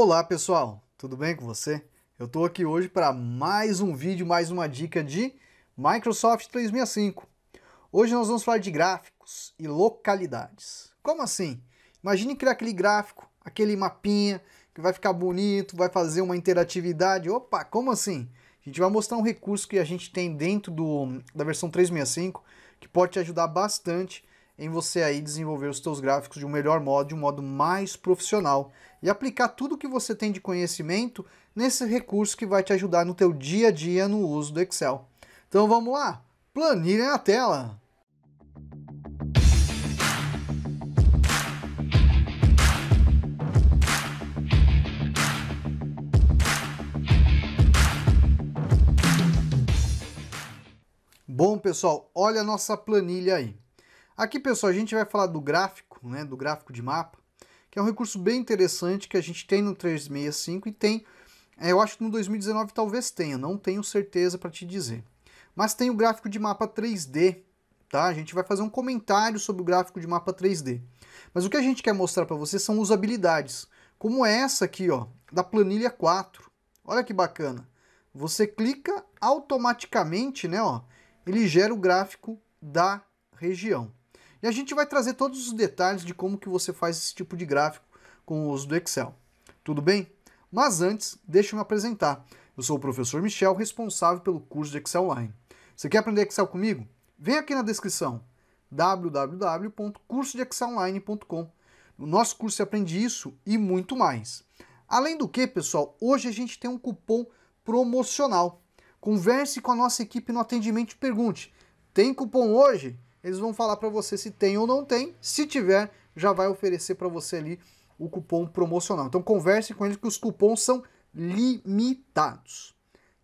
Olá pessoal, tudo bem com você? Eu estou aqui hoje para mais um vídeo, mais uma dica de Microsoft 365. Hoje nós vamos falar de gráficos e localidades. Como assim? Imagine criar aquele gráfico, aquele mapinha que vai ficar bonito, vai fazer uma interatividade. Opa, como assim? A gente vai mostrar um recurso que a gente tem dentro do, da versão 365 que pode te ajudar bastante em você aí desenvolver os seus gráficos de um melhor modo, de um modo mais profissional e aplicar tudo o que você tem de conhecimento nesse recurso que vai te ajudar no teu dia a dia no uso do Excel. Então vamos lá, planilha na tela. Bom, pessoal, olha a nossa planilha aí. Aqui, pessoal, a gente vai falar do gráfico, né, do gráfico de mapa, que é um recurso bem interessante que a gente tem no 365 e tem, é, eu acho que no 2019 talvez tenha, não tenho certeza para te dizer. Mas tem o gráfico de mapa 3D, tá? A gente vai fazer um comentário sobre o gráfico de mapa 3D. Mas o que a gente quer mostrar para você são usabilidades, como essa aqui, ó, da planilha 4. Olha que bacana. Você clica automaticamente, né, ó, ele gera o gráfico da região. E a gente vai trazer todos os detalhes de como que você faz esse tipo de gráfico com o uso do Excel. Tudo bem? Mas antes, deixa eu me apresentar. Eu sou o professor Michel, responsável pelo curso de Excel Online. Você quer aprender Excel comigo? Vem aqui na descrição www.cursodeexcelonline.com. No nosso curso você aprende isso e muito mais. Além do que, pessoal, hoje a gente tem um cupom promocional. Converse com a nossa equipe no atendimento e pergunte: tem cupom hoje? eles vão falar para você se tem ou não tem. Se tiver, já vai oferecer para você ali o cupom promocional. Então converse com eles que os cupons são limitados.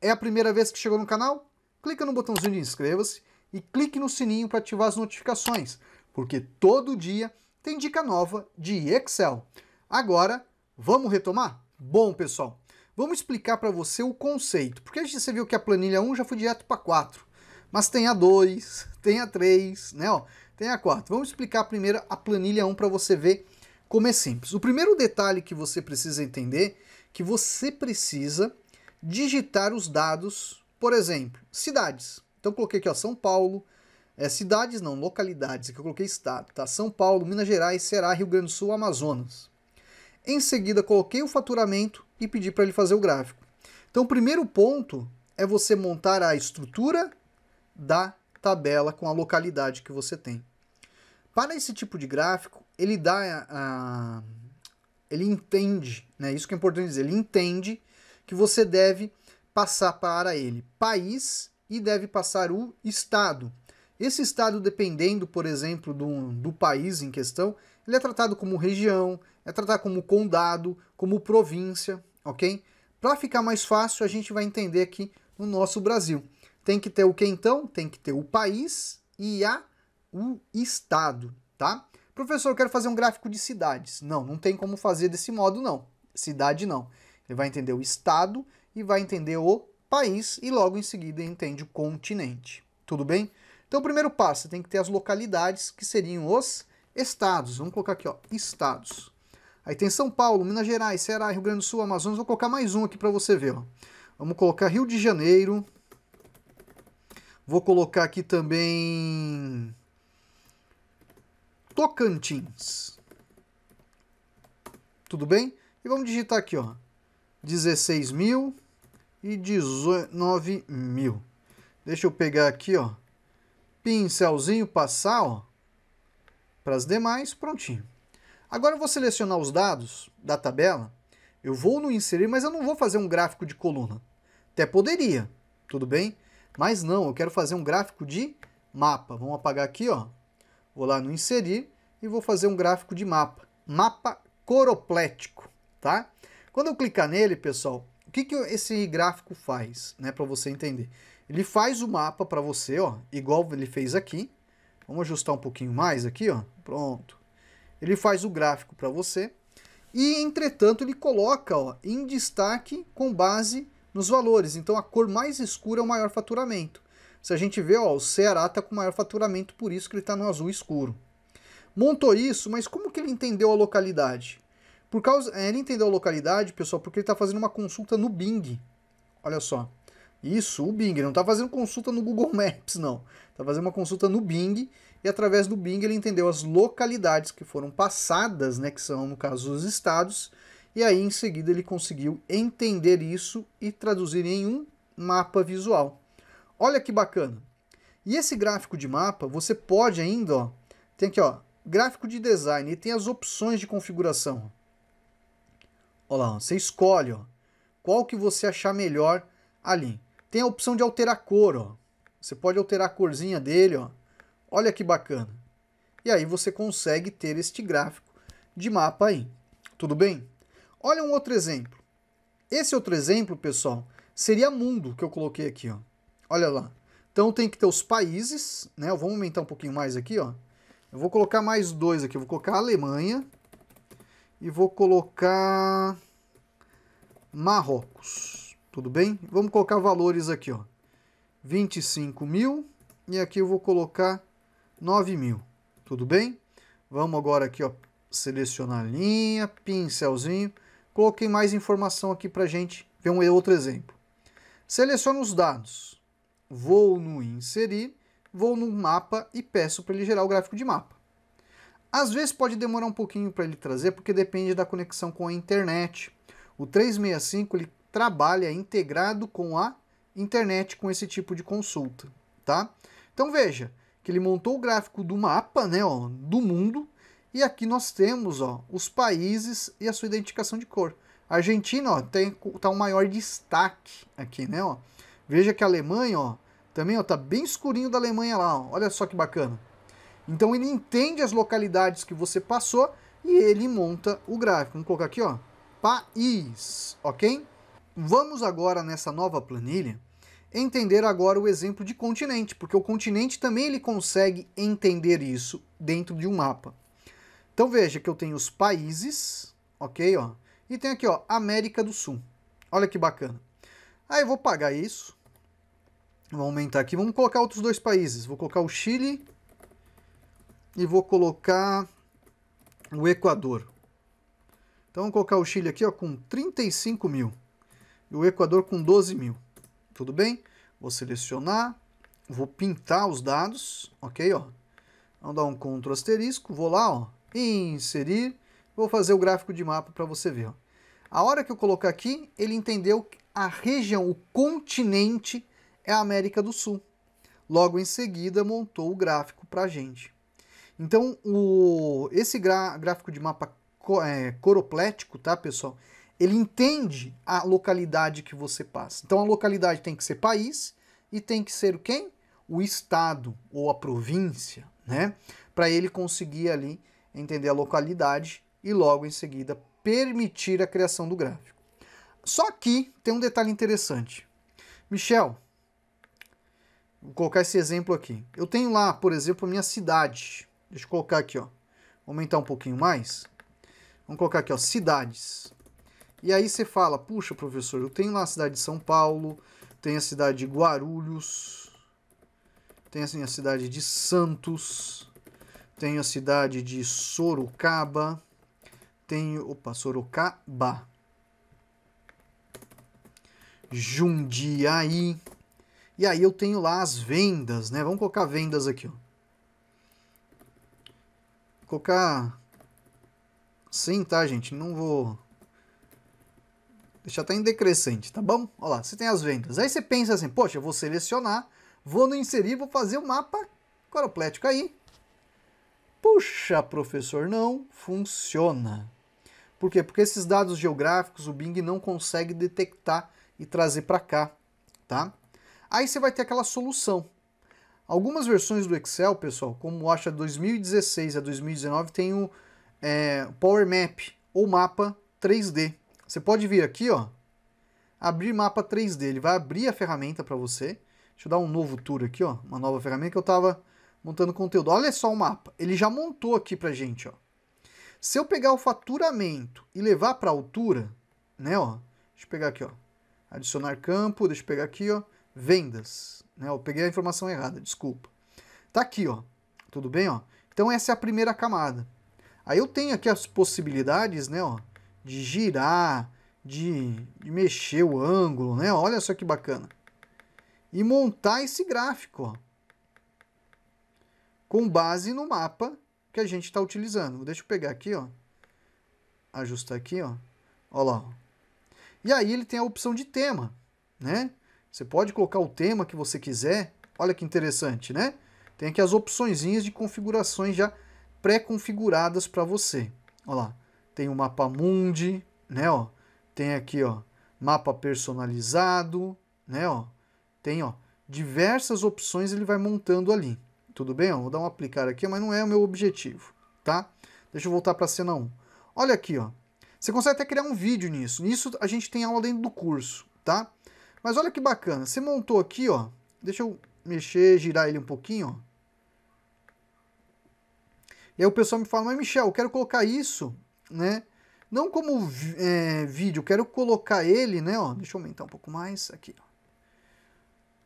É a primeira vez que chegou no canal? Clica no botãozinho de inscreva-se e clique no sininho para ativar as notificações, porque todo dia tem dica nova de Excel. Agora, vamos retomar? Bom, pessoal, vamos explicar para você o conceito, porque a gente viu que a planilha 1 já foi direto para 4. Mas tem a 2, tem a 3, né? Ó, tem a 4. Vamos explicar primeiro a planilha 1 para você ver como é simples. O primeiro detalhe que você precisa entender é que você precisa digitar os dados, por exemplo, cidades. Então coloquei aqui ó, São Paulo, é, cidades não, localidades, aqui eu coloquei estado, tá? São Paulo, Minas Gerais, Ceará, Rio Grande do Sul, Amazonas. Em seguida coloquei o faturamento e pedi para ele fazer o gráfico. Então o primeiro ponto é você montar a estrutura da tabela com a localidade que você tem. Para esse tipo de gráfico, ele dá a, a, ele entende, né? Isso que é importante dizer, ele entende que você deve passar para ele país e deve passar o estado. Esse estado, dependendo, por exemplo, do, do país em questão, ele é tratado como região, é tratado como condado, como província, ok? Para ficar mais fácil, a gente vai entender aqui no nosso Brasil. Tem que ter o que então? Tem que ter o país e a o estado, tá? Professor, eu quero fazer um gráfico de cidades. Não, não tem como fazer desse modo não. Cidade não. Ele vai entender o estado e vai entender o país e logo em seguida entende o continente. Tudo bem? Então, o primeiro passo, tem que ter as localidades que seriam os estados. Vamos colocar aqui, ó, estados. Aí tem São Paulo, Minas Gerais, Ceará, Rio Grande do Sul, Amazonas. Vou colocar mais um aqui para você ver. Ó. Vamos colocar Rio de Janeiro, Vou colocar aqui também Tocantins. Tudo bem? E vamos digitar aqui, ó, 16 mil e 19 mil. Deixa eu pegar aqui, ó, pincelzinho, passar, ó, para as demais, prontinho. Agora eu vou selecionar os dados da tabela, eu vou no inserir, mas eu não vou fazer um gráfico de coluna. Até poderia, tudo bem? Mas não, eu quero fazer um gráfico de mapa. Vamos apagar aqui, ó. Vou lá no inserir e vou fazer um gráfico de mapa. Mapa coroplético, tá? Quando eu clicar nele, pessoal, o que, que esse gráfico faz, né, para você entender? Ele faz o mapa para você, ó, igual ele fez aqui. Vamos ajustar um pouquinho mais aqui, ó. Pronto. Ele faz o gráfico para você. E, entretanto, ele coloca ó, em destaque com base nos valores. Então a cor mais escura é o maior faturamento. Se a gente vê, ó, o Ceará está com maior faturamento, por isso que ele está no azul escuro. Montou isso, mas como que ele entendeu a localidade? Por causa, é, ele entendeu a localidade, pessoal, porque ele está fazendo uma consulta no Bing. Olha só. Isso, o Bing. Ele não está fazendo consulta no Google Maps, não. Está fazendo uma consulta no Bing e através do Bing ele entendeu as localidades que foram passadas, né, que são, no caso, os estados, e aí em seguida ele conseguiu entender isso e traduzir em um mapa visual. Olha que bacana. E esse gráfico de mapa, você pode ainda, ó, tem aqui, ó, gráfico de design e tem as opções de configuração. Olha lá, você escolhe, ó, qual que você achar melhor ali. Tem a opção de alterar a cor, ó. Você pode alterar a corzinha dele, ó. Olha que bacana. E aí você consegue ter este gráfico de mapa aí. Tudo bem? Olha um outro exemplo. Esse outro exemplo, pessoal, seria mundo que eu coloquei aqui, ó. Olha lá. Então tem que ter os países, né? Eu vou aumentar um pouquinho mais aqui, ó. Eu vou colocar mais dois aqui. Eu vou colocar Alemanha e vou colocar Marrocos. Tudo bem? Vamos colocar valores aqui, ó. 25 mil e aqui eu vou colocar 9 mil. Tudo bem? Vamos agora aqui, ó, selecionar a linha, pincelzinho Coloquei mais informação aqui para gente ver um outro exemplo. Seleciono os dados, vou no inserir, vou no mapa e peço para ele gerar o gráfico de mapa. Às vezes pode demorar um pouquinho para ele trazer, porque depende da conexão com a internet. O 365 ele trabalha integrado com a internet com esse tipo de consulta, tá? Então veja que ele montou o gráfico do mapa, né, ó, do mundo, e aqui nós temos ó, os países e a sua identificação de cor. A Argentina ó, tem tá um maior destaque aqui, né? Ó. Veja que a Alemanha ó, também ó, tá bem escurinho da Alemanha lá. Ó. Olha só que bacana. Então ele entende as localidades que você passou e ele monta o gráfico. Vamos colocar aqui, ó, país, ok? Vamos agora nessa nova planilha entender agora o exemplo de continente, porque o continente também ele consegue entender isso dentro de um mapa. Então veja que eu tenho os países, ok, ó, e tem aqui, ó, América do Sul. Olha que bacana. Aí eu vou pagar isso. Vou aumentar aqui, vamos colocar outros dois países. Vou colocar o Chile e vou colocar o Equador. Então vou colocar o Chile aqui, ó, com 35 mil e o Equador com 12 mil. Tudo bem? Vou selecionar, vou pintar os dados, ok, ó. Vamos dar um Ctrl asterisco, vou lá, ó inserir, vou fazer o gráfico de mapa para você ver. A hora que eu colocar aqui, ele entendeu que a região, o continente, é a América do Sul. Logo em seguida, montou o gráfico para a gente. Então, o, esse gráfico de mapa co, é, coroplético, tá, pessoal? Ele entende a localidade que você passa. Então, a localidade tem que ser país e tem que ser quem? O estado ou a província, né? Para ele conseguir ali entender a localidade e logo em seguida permitir a criação do gráfico. Só que tem um detalhe interessante. Michel, vou colocar esse exemplo aqui. Eu tenho lá, por exemplo, minha cidade. Deixa eu colocar aqui, ó. Aumentar um pouquinho mais. Vamos colocar aqui, ó, cidades. E aí você fala, puxa, professor, eu tenho lá a cidade de São Paulo, tenho a cidade de Guarulhos, tenho assim, a cidade de Santos, tem a cidade de Sorocaba, tem, opa, Sorocaba, Jundiaí, e aí eu tenho lá as vendas, né? Vamos colocar vendas aqui, ó. Colocar sim, tá, gente? Não vou deixar até em decrescente, tá bom? Olha lá, você tem as vendas. Aí você pensa assim, poxa, eu vou selecionar, vou no inserir, vou fazer o um mapa coroplético aí, Puxa, professor, não funciona. Por quê? Porque esses dados geográficos o Bing não consegue detectar e trazer para cá, tá? Aí você vai ter aquela solução. Algumas versões do Excel, pessoal, como o acha 2016 a 2019, tem o é, Power Map ou mapa 3D. Você pode vir aqui, ó, abrir mapa 3D. Ele vai abrir a ferramenta para você. Deixa eu dar um novo tour aqui, ó, uma nova ferramenta que eu estava montando conteúdo. Olha só o mapa, ele já montou aqui pra gente, ó. Se eu pegar o faturamento e levar para altura, né, ó. Deixa eu pegar aqui, ó. Adicionar campo, deixa eu pegar aqui, ó. Vendas, né? Eu peguei a informação errada, desculpa. Tá aqui, ó. Tudo bem, ó? Então essa é a primeira camada. Aí eu tenho aqui as possibilidades, né, ó, de girar, de, de mexer o ângulo, né? Olha só que bacana. E montar esse gráfico, ó com base no mapa que a gente está utilizando. Deixa eu pegar aqui, ó. Ajustar aqui, ó. Ó lá. E aí ele tem a opção de tema, né? Você pode colocar o tema que você quiser. Olha que interessante, né? Tem aqui as opçõezinhas de configurações já pré-configuradas para você. Ó lá. Tem o mapa mundi, né, ó. Tem aqui, ó, mapa personalizado, né, ó. Tem, ó, diversas opções ele vai montando ali. Tudo bem? Eu vou dar um aplicar aqui, mas não é o meu objetivo, tá? Deixa eu voltar para a cena 1. Olha aqui, ó. Você consegue até criar um vídeo nisso. Nisso a gente tem aula dentro do curso, tá? Mas olha que bacana. Você montou aqui, ó. Deixa eu mexer, girar ele um pouquinho, ó. E aí o pessoal me fala, mas Michel, eu quero colocar isso, né? Não como é, vídeo, eu quero colocar ele, né? Ó, deixa eu aumentar um pouco mais aqui. Ó.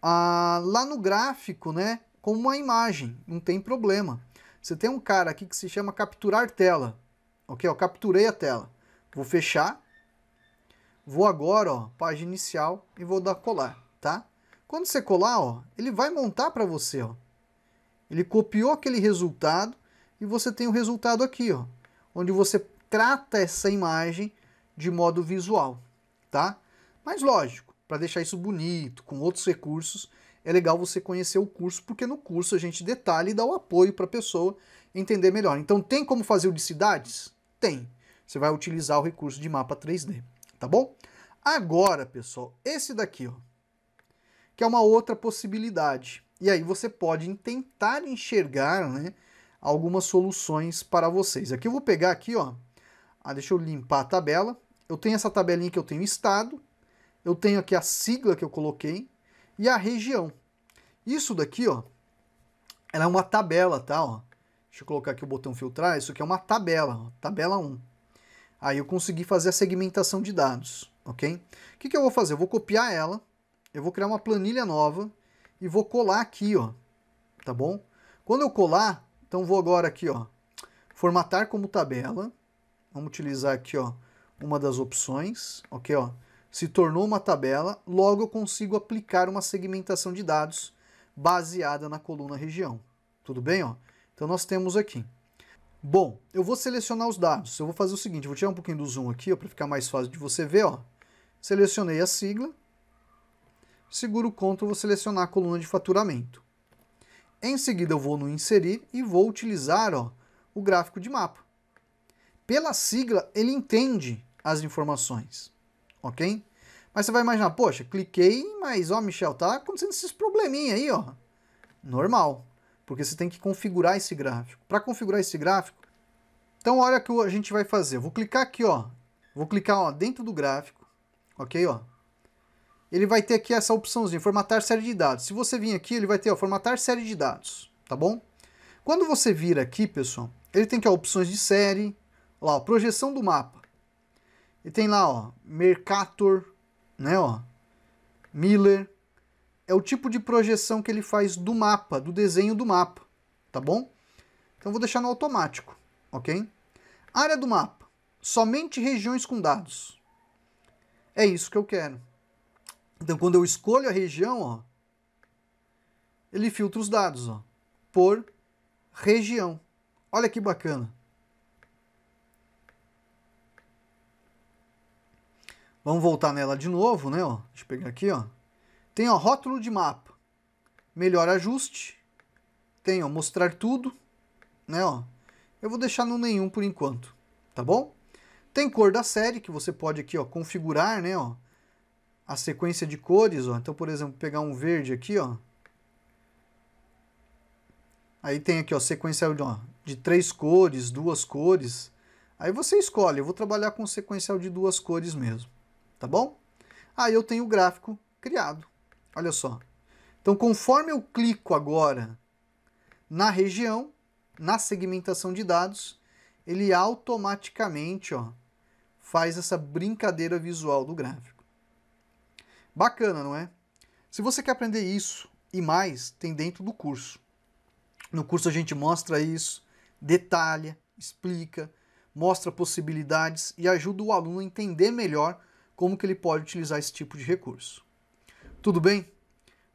Ah, lá no gráfico, né? como uma imagem, não tem problema. Você tem um cara aqui que se chama capturar tela. Ok, eu capturei a tela. Vou fechar. Vou agora, ó, página inicial e vou dar colar, tá? Quando você colar, ó, ele vai montar para você, ó. Ele copiou aquele resultado e você tem o resultado aqui, ó, onde você trata essa imagem de modo visual, tá? Mas lógico, para deixar isso bonito, com outros recursos, é legal você conhecer o curso, porque no curso a gente detalha e dá o apoio para a pessoa entender melhor. Então, tem como fazer o de cidades? Tem. Você vai utilizar o recurso de mapa 3D, tá bom? Agora, pessoal, esse daqui, ó, que é uma outra possibilidade. E aí você pode tentar enxergar, né, algumas soluções para vocês. Aqui eu vou pegar aqui, ó, ah, deixa eu limpar a tabela. Eu tenho essa tabelinha que eu tenho estado, eu tenho aqui a sigla que eu coloquei, e a região. Isso daqui, ó, ela é uma tabela, tá? Ó. Deixa eu colocar aqui o botão filtrar. Isso aqui é uma tabela, ó, tabela 1. Aí eu consegui fazer a segmentação de dados, ok? O que, que eu vou fazer? Eu vou copiar ela, eu vou criar uma planilha nova e vou colar aqui, ó, tá bom? Quando eu colar, então vou agora aqui, ó, formatar como tabela. Vamos utilizar aqui, ó, uma das opções, ok, ó se tornou uma tabela, logo eu consigo aplicar uma segmentação de dados baseada na coluna região. Tudo bem? Ó? Então nós temos aqui. Bom, eu vou selecionar os dados. Eu vou fazer o seguinte, vou tirar um pouquinho do zoom aqui para ficar mais fácil de você ver. Ó. Selecionei a sigla, seguro o CTRL, vou selecionar a coluna de faturamento. Em seguida eu vou no inserir e vou utilizar ó, o gráfico de mapa. Pela sigla, ele entende as informações ok? Mas você vai imaginar, poxa, cliquei, mas ó, Michel, tá acontecendo esses probleminha aí, ó. Normal, porque você tem que configurar esse gráfico. Para configurar esse gráfico, então olha o que a gente vai fazer. vou clicar aqui, ó. Vou clicar ó, dentro do gráfico, ok, ó. Ele vai ter aqui essa opçãozinha, formatar série de dados. Se você vir aqui, ele vai ter, ó, formatar série de dados, tá bom? Quando você vir aqui, pessoal, ele tem que ó, opções de série, lá, ó, projeção do mapa. E tem lá, ó, Mercator, né, ó, Miller. É o tipo de projeção que ele faz do mapa, do desenho do mapa, tá bom? Então vou deixar no automático, ok? Área do mapa, somente regiões com dados. É isso que eu quero. Então quando eu escolho a região, ó, ele filtra os dados, ó, por região. Olha que bacana. Vamos voltar nela de novo, né? Ó, deixa eu pegar aqui, ó. Tem ó, rótulo de mapa. Melhor ajuste. Tem ó, mostrar tudo, né? Ó. Eu vou deixar no nenhum por enquanto, tá bom? Tem cor da série que você pode aqui, ó, configurar, né? Ó, a sequência de cores, ó. Então, por exemplo, pegar um verde aqui, ó. Aí tem aqui, ó, sequencial ó, de três cores, duas cores. Aí você escolhe, eu vou trabalhar com sequencial de duas cores mesmo tá bom? Aí eu tenho o gráfico criado. Olha só. Então, conforme eu clico agora na região, na segmentação de dados, ele automaticamente ó, faz essa brincadeira visual do gráfico. Bacana, não é? Se você quer aprender isso e mais, tem dentro do curso. No curso a gente mostra isso, detalha, explica, mostra possibilidades e ajuda o aluno a entender melhor como que ele pode utilizar esse tipo de recurso. Tudo bem?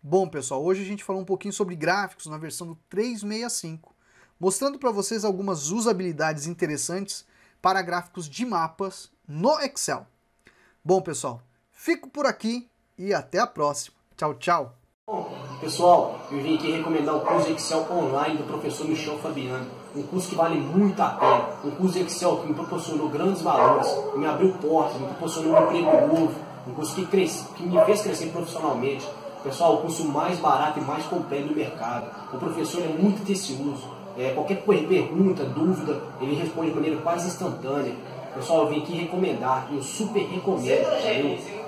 Bom, pessoal, hoje a gente falou um pouquinho sobre gráficos na versão do 365, mostrando para vocês algumas usabilidades interessantes para gráficos de mapas no Excel. Bom, pessoal, fico por aqui e até a próxima. Tchau, tchau. Bom, pessoal, eu vim aqui recomendar o curso Excel online do professor Michel Fabiano um curso que vale muito a pena, um curso de Excel que me proporcionou grandes valores, me abriu portas, me proporcionou um emprego novo, um curso que, cresce, que me fez crescer profissionalmente. Pessoal, o curso mais barato e mais completo do mercado. O professor é muito tecioso. É, qualquer pergunta, dúvida, ele responde de maneira quase instantânea. Pessoal, eu vim aqui recomendar, eu super recomendo.